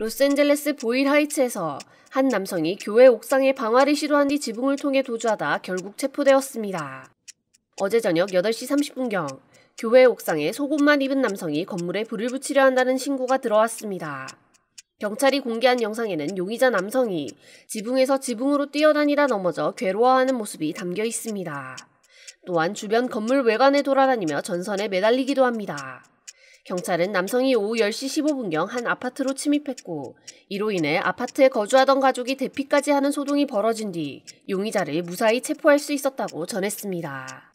로스앤젤레스 보일 하이츠에서 한 남성이 교회 옥상에 방화를 시도한 뒤 지붕을 통해 도주하다 결국 체포되었습니다. 어제 저녁 8시 30분경 교회 옥상에 속옷만 입은 남성이 건물에 불을 붙이려 한다는 신고가 들어왔습니다. 경찰이 공개한 영상에는 용의자 남성이 지붕에서 지붕으로 뛰어다니다 넘어져 괴로워하는 모습이 담겨 있습니다. 또한 주변 건물 외관에 돌아다니며 전선에 매달리기도 합니다. 경찰은 남성이 오후 10시 15분경 한 아파트로 침입했고 이로 인해 아파트에 거주하던 가족이 대피까지 하는 소동이 벌어진 뒤 용의자를 무사히 체포할 수 있었다고 전했습니다.